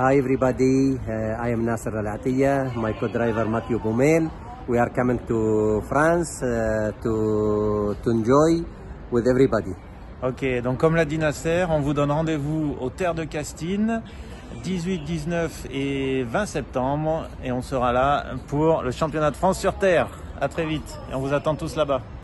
Hi everybody, uh, I am Nasser Al my co-driver Mathieu Boumel. We are coming to France uh, to, to enjoy with everybody. Ok, donc comme l'a dit Nasser, on vous donne rendez-vous aux Terres de Castine 18, 19 et 20 septembre et on sera là pour le championnat de France sur Terre. À très vite et on vous attend tous là-bas.